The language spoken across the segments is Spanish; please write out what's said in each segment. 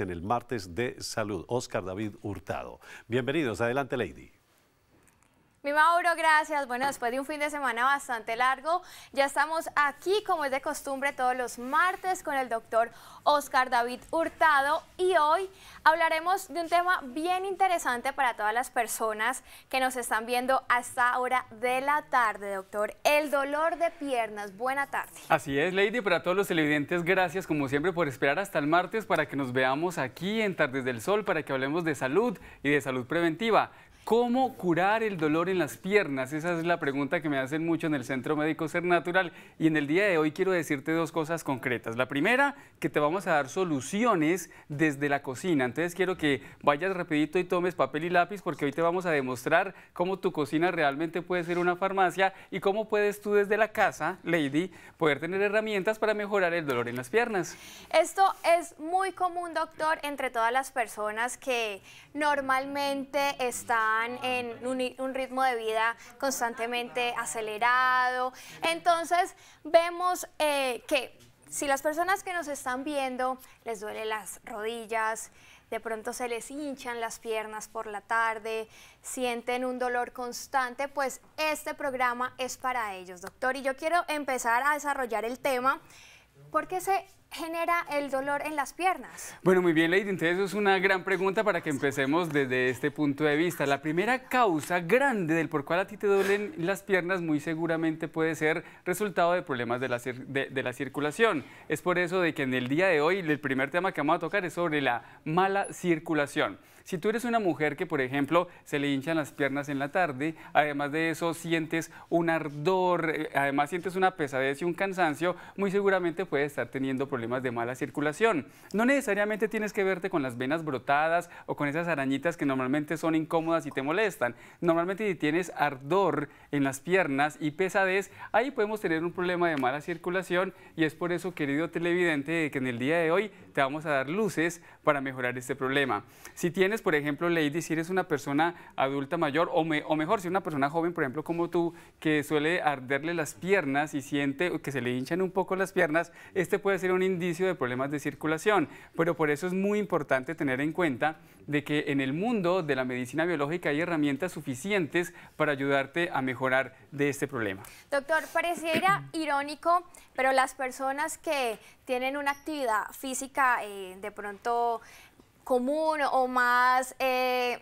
en el martes de salud. Oscar David Hurtado. Bienvenidos, adelante Lady. Mi Mauro, gracias. Bueno, después de un fin de semana bastante largo, ya estamos aquí, como es de costumbre, todos los martes con el doctor Oscar David Hurtado y hoy hablaremos de un tema bien interesante para todas las personas que nos están viendo hasta ahora de la tarde, doctor. El dolor de piernas. Buena tarde. Así es, Lady, para todos los televidentes, gracias como siempre por esperar hasta el martes para que nos veamos aquí en Tardes del Sol para que hablemos de salud y de salud preventiva. ¿Cómo curar el dolor en las piernas? Esa es la pregunta que me hacen mucho en el Centro Médico Ser Natural y en el día de hoy quiero decirte dos cosas concretas. La primera, que te vamos a dar soluciones desde la cocina. Entonces quiero que vayas rapidito y tomes papel y lápiz porque hoy te vamos a demostrar cómo tu cocina realmente puede ser una farmacia y cómo puedes tú desde la casa, Lady, poder tener herramientas para mejorar el dolor en las piernas. Esto es muy común, doctor, entre todas las personas que normalmente están en un, ritmo de vida constantemente acelerado. Entonces vemos eh, que si las personas que nos están viendo les duele las rodillas, de pronto se les hinchan las piernas por la tarde, sienten un dolor constante, pues este programa es para ellos, doctor. Y yo quiero empezar a desarrollar el tema porque se genera el dolor en las piernas? Bueno, muy bien, Lady. Entonces, es una gran pregunta para que empecemos desde este punto de vista. La primera causa grande del por cual a ti te duelen las piernas muy seguramente puede ser resultado de problemas de la, de la circulación. Es por eso de que en el día de hoy el primer tema que vamos a tocar es sobre la mala circulación. Si tú eres una mujer que, por ejemplo, se le hinchan las piernas en la tarde, además de eso sientes un ardor, eh, además sientes una pesadez y un cansancio, muy seguramente puedes estar teniendo problemas de mala circulación. No necesariamente tienes que verte con las venas brotadas o con esas arañitas que normalmente son incómodas y te molestan. Normalmente si tienes ardor en las piernas y pesadez, ahí podemos tener un problema de mala circulación y es por eso, querido televidente, que en el día de hoy te vamos a dar luces para mejorar este problema. Si tienes por ejemplo, leí decir es una persona adulta mayor o, mejor, si una persona joven, por ejemplo, como tú, que suele arderle las piernas y siente que se le hinchan un poco las piernas, este puede ser un indicio de problemas de circulación. Pero por eso es muy importante tener en cuenta de que en el mundo de la medicina biológica hay herramientas suficientes para ayudarte a mejorar de este problema. Doctor, pareciera irónico, pero las personas que tienen una actividad física eh, de pronto común o más eh,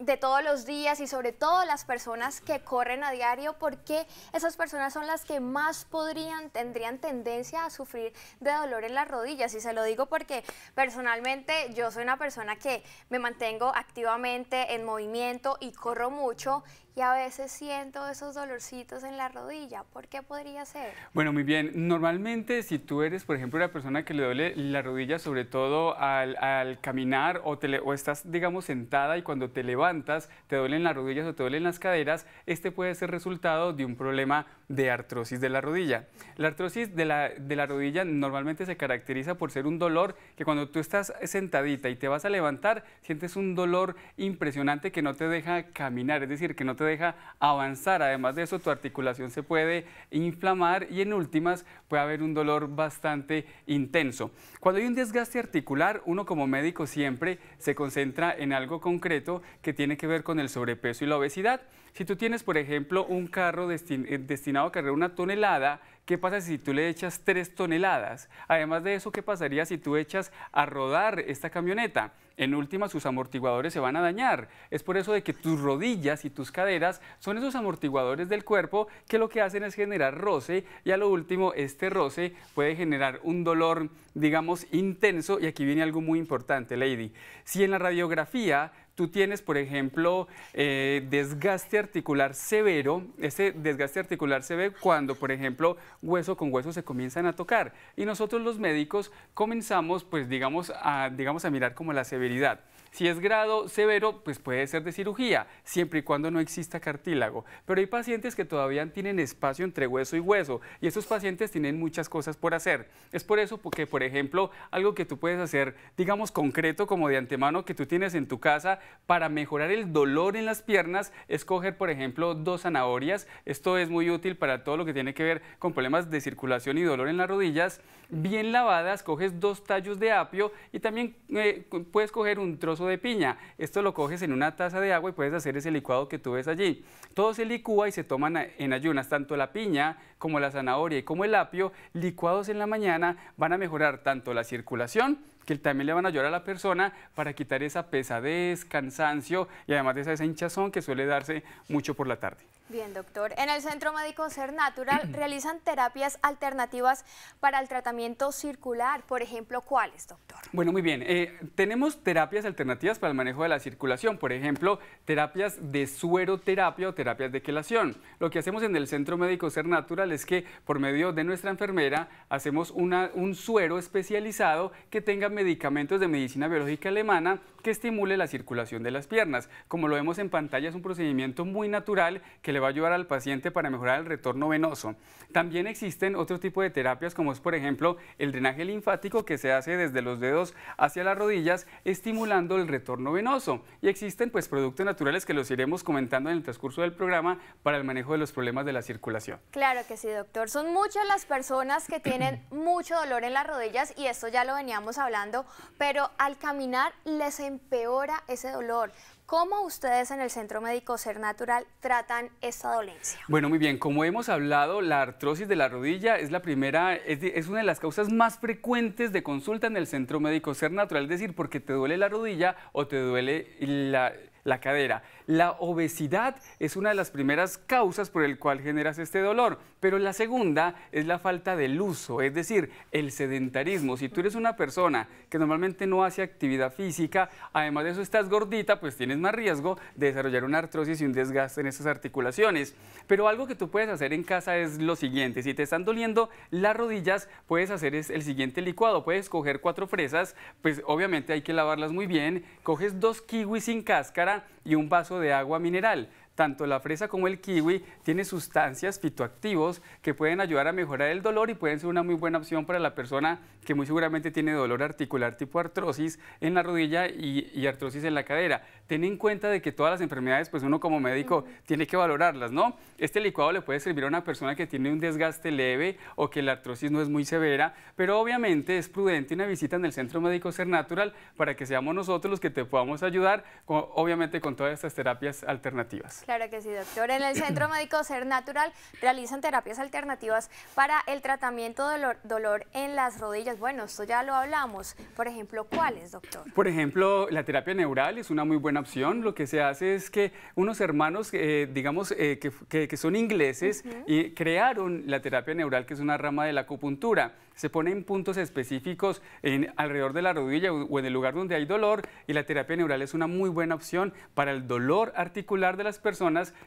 de todos los días y sobre todo las personas que corren a diario porque esas personas son las que más podrían, tendrían tendencia a sufrir de dolor en las rodillas y se lo digo porque personalmente yo soy una persona que me mantengo activamente en movimiento y corro mucho y a veces siento esos dolorcitos en la rodilla. ¿Por qué podría ser? Bueno, muy bien. Normalmente si tú eres, por ejemplo, una persona que le duele la rodilla, sobre todo al, caminar o, te, o estás, digamos, sentada y cuando te levantas te duelen las rodillas o te duelen las caderas, este puede ser resultado de un problema de artrosis de la rodilla. La artrosis de la, de la rodilla normalmente se caracteriza por ser un dolor que cuando tú estás sentadita y te vas a levantar, sientes un dolor impresionante que no te deja caminar, es decir, que no te deja avanzar. Además de eso, tu articulación se puede inflamar y en últimas puede haber un dolor bastante intenso. Cuando hay un desgaste articular, uno como médico siempre se concentra en algo concreto que tiene que ver con el sobrepeso y la obesidad. Si tú tienes, por ejemplo, un carro eh, destinado a cargar una tonelada, ¿qué pasa si tú le echas tres toneladas? Además de eso, ¿qué pasaría si tú echas a rodar esta camioneta? En última, sus amortiguadores se van a dañar. Es por eso de que tus rodillas y tus caderas son esos amortiguadores del cuerpo que lo que hacen es generar roce y a lo último, este roce puede generar un dolor, digamos, intenso. Y aquí viene algo muy importante, Lady. Si en la radiografía tú tienes, por ejemplo, eh, desgaste articular severo, ese desgaste articular se ve cuando, por ejemplo, hueso con hueso se comienzan a tocar y nosotros los médicos comenzamos, pues digamos, a, digamos, a mirar como la severidad. Si es grado severo, pues puede ser de cirugía, siempre y cuando no exista cartílago. Pero hay pacientes que todavía tienen espacio entre hueso y hueso y esos pacientes tienen muchas cosas por hacer. Es por eso porque, por ejemplo, algo que tú puedes hacer, digamos, concreto como de antemano que tú tienes en tu casa para mejorar el dolor en las piernas, es coger, por ejemplo, dos zanahorias. Esto es muy útil para todo lo que tiene que ver con problemas de circulación y dolor en las rodillas. Bien lavadas, coges dos tallos de apio y también eh, puedes coger un trozo de piña. Esto lo coges en una taza de agua y puedes hacer ese licuado que tú ves allí. Todo se licúa y se toman en ayunas, tanto la piña como la zanahoria y como el apio, licuados en la mañana, van a mejorar tanto la circulación, que también le van a ayudar a la persona para quitar esa pesadez, cansancio y además de esa hinchazón que suele darse mucho por la tarde. Bien, doctor. En el Centro Médico Ser Natural realizan terapias alternativas para el tratamiento circular. Por ejemplo, ¿cuáles, doctor? Bueno, muy bien. Eh, tenemos terapias alternativas para el manejo de la circulación. Por ejemplo, terapias de suero-terapia o terapias de quelación. Lo que hacemos en el Centro Médico Ser Natural es que por medio de nuestra enfermera hacemos una, un suero especializado que tenga medicamentos de medicina biológica alemana que estimule la circulación de las piernas. Como lo vemos en pantalla, es un procedimiento muy natural que le va a ayudar al paciente para mejorar el retorno venoso. También existen otro tipo de terapias como es por ejemplo el drenaje linfático que se hace desde los dedos hacia las rodillas estimulando el retorno venoso y existen pues productos naturales que los iremos comentando en el transcurso del programa para el manejo de los problemas de la circulación. Claro que sí doctor, son muchas las personas que tienen mucho dolor en las rodillas y esto ya lo veníamos hablando, pero al caminar les empeora ese dolor. ¿Cómo ustedes en el Centro Médico Ser Natural tratan esta dolencia? Bueno, muy bien, como hemos hablado, la artrosis de la rodilla es la primera, es, una de las causas más frecuentes de consulta en el Centro Médico Ser Natural, es decir, porque te duele la rodilla o te duele la, la cadera. La obesidad es una de las primeras causas por el cual generas este dolor, pero la segunda es la falta del uso, es decir, el sedentarismo. Si tú eres una persona que normalmente no hace actividad física, además de eso estás gordita, pues tienes más riesgo de desarrollar una artrosis y un desgaste en esas articulaciones. Pero algo que tú puedes hacer en casa es lo siguiente, si te están doliendo las rodillas, puedes hacer el siguiente licuado, puedes coger cuatro fresas, pues obviamente hay que lavarlas muy bien, coges dos kiwis sin cáscara y un vaso de agua mineral. Tanto la fresa como el kiwi tienen sustancias fitoactivos que pueden ayudar a mejorar el dolor y pueden ser una muy buena opción para la persona que muy seguramente tiene dolor articular tipo artrosis en la rodilla y, artrosis en la cadera. Ten en cuenta de que todas las enfermedades, pues uno como médico tiene que valorarlas, ¿no? Este licuado le puede servir a una persona que tiene un desgaste leve o que la artrosis no es muy severa, pero obviamente es prudente una visita en el Centro Médico Ser Natural para que seamos nosotros los que te podamos ayudar, obviamente con todas estas terapias alternativas. Claro que sí, doctor. En el Centro Médico Ser Natural realizan terapias alternativas para el tratamiento del dolor, en las rodillas. Bueno, esto ya lo hablamos. Por ejemplo, ¿cuáles, doctor? Por ejemplo, la terapia neural es una muy buena opción. Lo que se hace es que unos hermanos, eh, digamos, eh, que, que, son ingleses, y crearon la terapia neural, que es una rama de la acupuntura. Se ponen puntos específicos en, alrededor de la rodilla o en el lugar donde hay dolor y la terapia neural es una muy buena opción para el dolor articular de las personas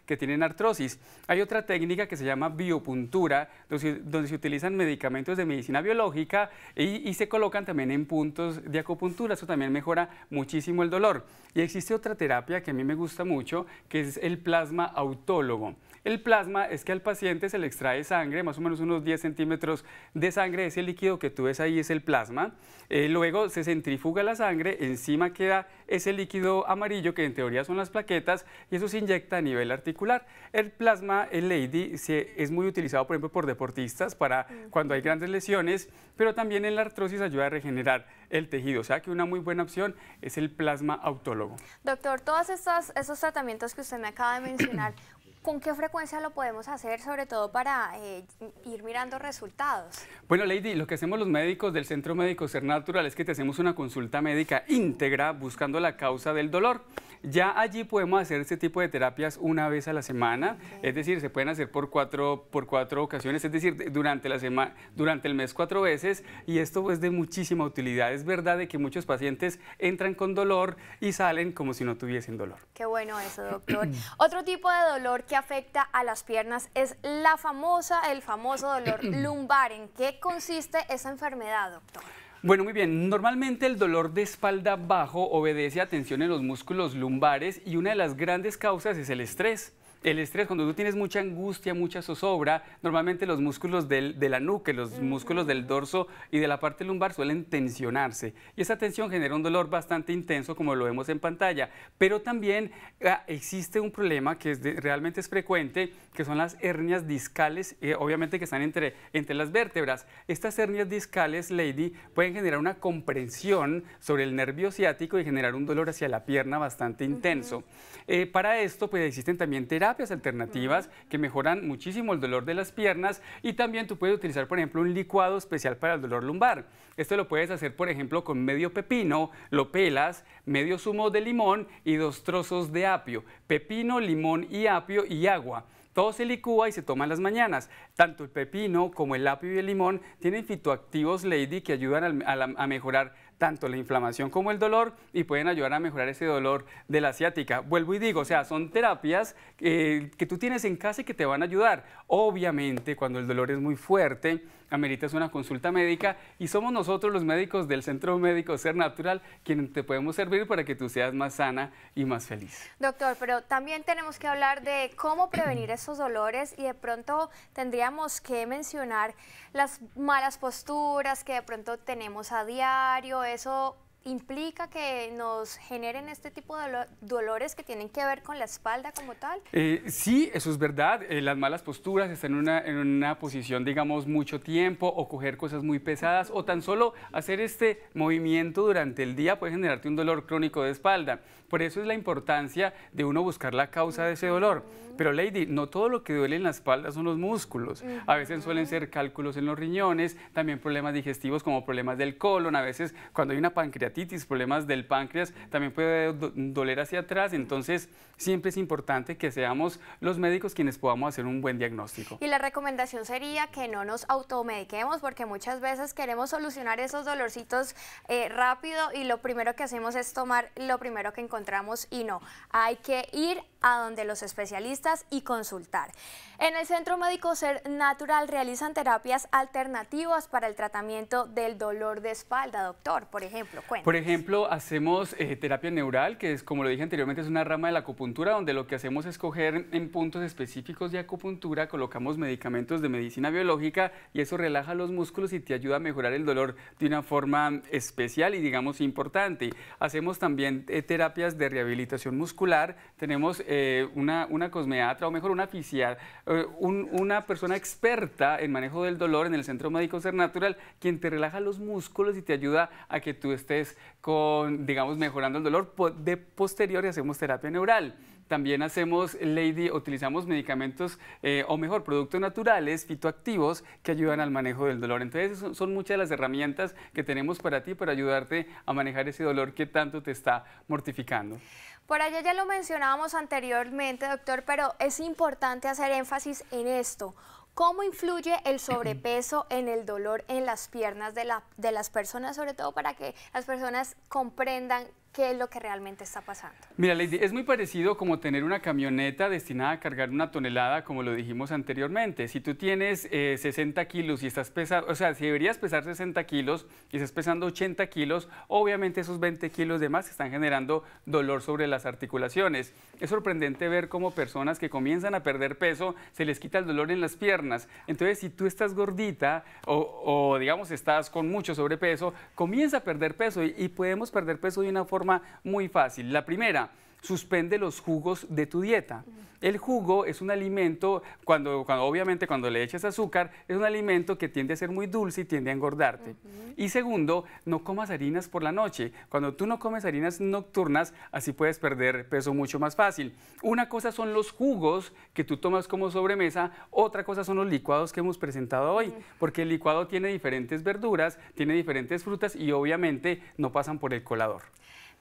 que tienen artrosis. Hay otra técnica que se llama biopuntura, donde se utilizan medicamentos de medicina biológica y, se colocan también en puntos de acupuntura. Eso también mejora muchísimo el dolor. Y existe otra terapia que a mí me gusta mucho, que es el plasma autólogo. El plasma es que al paciente se le extrae sangre, más o menos unos 10 centímetros de sangre, ese líquido que tú ves ahí es el plasma. Eh, luego se centrifuga la sangre, encima queda ese líquido amarillo que en teoría son las plaquetas y eso se inyecta nivel articular. El plasma Lady es muy utilizado, por ejemplo, por deportistas para cuando hay grandes lesiones, pero también en la artrosis ayuda a regenerar el tejido. O sea que una muy buena opción es el plasma autólogo. Doctor, todos estos, tratamientos que usted me acaba de mencionar, ¿Con qué frecuencia lo podemos hacer, sobre todo para eh, ir mirando resultados? Bueno, Lady, lo que hacemos los médicos del Centro Médico Ser Natural es que te hacemos una consulta médica íntegra buscando la causa del dolor. Ya allí podemos hacer este tipo de terapias una vez a la semana, es decir, se pueden hacer por cuatro, por cuatro ocasiones, es decir, durante, la semana, durante el mes cuatro veces y esto es pues, de muchísima utilidad. Es verdad de que muchos pacientes entran con dolor y salen como si no tuviesen dolor. Qué bueno eso, doctor. Otro tipo de dolor que afecta a las piernas es la famosa, el famoso dolor lumbar. ¿En qué consiste esa enfermedad, doctor? Bueno, muy bien. Normalmente el dolor de espalda bajo obedece a tensión en los músculos lumbares y una de las grandes causas es el estrés. El estrés, cuando tú tienes mucha angustia, mucha zozobra, normalmente los músculos de la nuca, los músculos del dorso y de la parte lumbar suelen tensionarse. Y esa tensión genera un dolor bastante intenso, como lo vemos en pantalla. Pero también ah, existe un problema que realmente es frecuente, que son las hernias discales, obviamente que están entre, entre las vértebras. Estas hernias discales, Lady, pueden generar una comprensión sobre el nervio ciático y generar un dolor hacia la pierna bastante intenso. Eh, para esto, pues existen también terapias alternativas que mejoran muchísimo el dolor de las piernas y también tú puedes utilizar, por ejemplo, un licuado especial para el dolor lumbar. Esto lo puedes hacer, por ejemplo, con medio pepino, lo pelas, medio zumo de limón y dos trozos de apio. Pepino, limón y apio y agua. Todo se licúa y se toma en las mañanas. Tanto el pepino como el apio y el limón tienen fitoactivos, Lady, que ayudan a, a mejorar tanto la inflamación como el dolor y pueden ayudar a mejorar ese dolor de la asiática... Vuelvo y digo, o sea, son terapias eh, que tú tienes en casa y que te van a ayudar. Obviamente, cuando el dolor es muy fuerte, ameritas una consulta médica y somos nosotros los médicos del Centro Médico Ser Natural quienes te podemos servir para que tú seas más sana y más feliz. Doctor, pero también tenemos que hablar de cómo prevenir esos dolores y de pronto tendríamos que mencionar las malas posturas que de pronto tenemos a diario, eso implica que nos generen este tipo de dolores que tienen que ver con la espalda como tal? Eh, sí, eso es verdad. Eh, las malas posturas, estar en una, en una posición, digamos, mucho tiempo o coger cosas muy pesadas o tan solo hacer este movimiento durante el día puede generarte un dolor crónico de espalda. Por eso es la importancia de uno buscar la causa de ese dolor. Pero Lady, no todo lo que duele en la espalda son los músculos. A veces suelen ser cálculos en los riñones, también problemas digestivos como problemas del colon, a veces cuando hay una pancreatitis problemas del páncreas, también puede doler hacia atrás, entonces siempre es importante que seamos los médicos quienes podamos hacer un buen diagnóstico. Y la recomendación sería que no nos automediquemos porque muchas veces queremos solucionar esos dolorcitos eh, rápido y lo primero que hacemos es tomar lo primero que encontramos y no, hay que ir a donde los especialistas y consultar. En el Centro Médico Ser Natural realizan terapias alternativas para el tratamiento del dolor de espalda, doctor, por ejemplo. cuenta. Por ejemplo, hacemos eh, terapia neural, que es, como lo dije anteriormente, es una rama de la acupuntura, donde lo que hacemos es coger en puntos específicos de acupuntura, colocamos medicamentos de medicina biológica y eso relaja los músculos y te ayuda a mejorar el dolor de una forma especial y, digamos, importante. Hacemos también eh, terapias de rehabilitación muscular, tenemos eh, una, una cosmeatra, o mejor, una fisiatra, una persona experta en manejo del dolor en el Centro Médico Ser Natural, quien te relaja los músculos y te ayuda a que tú estés pues, con, digamos, mejorando el dolor. De posterior hacemos terapia neural. También hacemos, Lady, utilizamos medicamentos, eh, o mejor, productos naturales, fitoactivos, que ayudan al manejo del dolor. Entonces, son, son, muchas las herramientas que tenemos para ti, para ayudarte a manejar ese dolor que tanto te está mortificando. Por allá ya lo mencionábamos anteriormente, doctor, pero es importante hacer énfasis en esto. ¿Cómo influye el sobrepeso en el dolor en las piernas de, la, de las personas, sobre todo para que las personas comprendan qué es lo que realmente está pasando. Mira, Lady, es muy parecido como tener una camioneta destinada a cargar una tonelada, como lo dijimos anteriormente. Si tú tienes 60 eh, kilos y estás pesando, o sea, si deberías pesar 60 kilos y estás pesando 80 kilos, obviamente esos 20 kilos de más están generando dolor sobre las articulaciones. Es sorprendente ver cómo personas que comienzan a perder peso se les quita el dolor en las piernas. Entonces, si tú estás gordita o, digamos estás con mucho sobrepeso, comienza a perder peso y, y podemos perder peso de una forma muy fácil. La primera, suspende los jugos de tu dieta. El jugo es un alimento, cuando, obviamente cuando le echas azúcar, es un alimento que tiende a ser muy dulce y tiende a engordarte. Y segundo, no comas harinas por la noche. Cuando tú no comes harinas nocturnas, así puedes perder peso mucho más fácil. Una cosa son los jugos que tú tomas como sobremesa, otra cosa son los licuados que hemos presentado hoy, porque el licuado tiene diferentes verduras, tiene diferentes frutas y obviamente no pasan por el colador.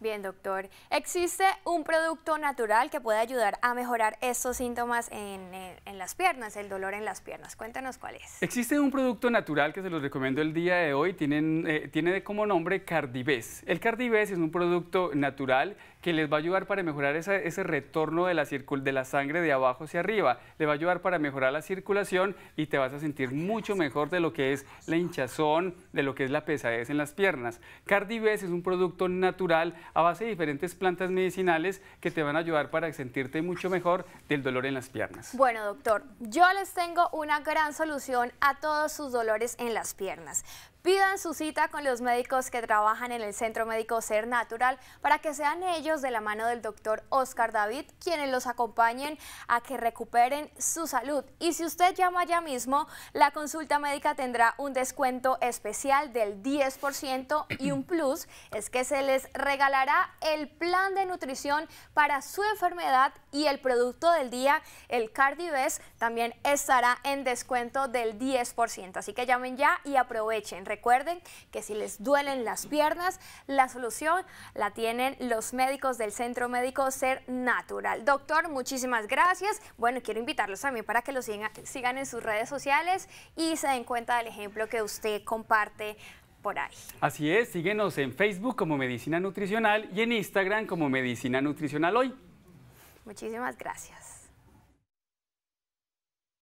Bien, doctor. ¿Existe un producto natural que puede ayudar a mejorar estos síntomas en, las piernas, el dolor en las piernas? Cuéntanos cuál es. Existe un producto natural que se los recomiendo el día de hoy. Tienen, eh, tiene como nombre Cardivés. El Cardivés es un producto natural que les va a ayudar para mejorar ese retorno de la, de la sangre de abajo hacia arriba, le va a ayudar para mejorar la circulación y te vas a sentir mucho mejor de lo que es la hinchazón, de lo que es la pesadez en las piernas. Cardives es un producto natural a base de diferentes plantas medicinales que te van a ayudar para sentirte mucho mejor del dolor en las piernas. Bueno, doctor, yo les tengo una gran solución a todos sus dolores en las piernas. Pidan su cita con los médicos que trabajan en el Centro Médico Ser Natural para que sean ellos de la mano del doctor Oscar David quienes los acompañen a que recuperen su salud. Y si usted llama ya mismo, la consulta médica tendrá un descuento especial del 10% y un plus es que se les regalará el plan de nutrición para su enfermedad y el producto del día, el Cardives, también estará en descuento del 10%. Así que llamen ya y aprovechen. Recuerden que si les duelen las piernas, la solución la tienen los médicos del Centro Médico Ser Natural. Doctor, muchísimas gracias. Bueno, quiero invitarlos también para que lo sigan, sigan en sus redes sociales y se den cuenta del ejemplo que usted comparte por ahí. Así es, síguenos en Facebook como Medicina Nutricional y en Instagram como Medicina Nutricional Hoy. Muchísimas gracias.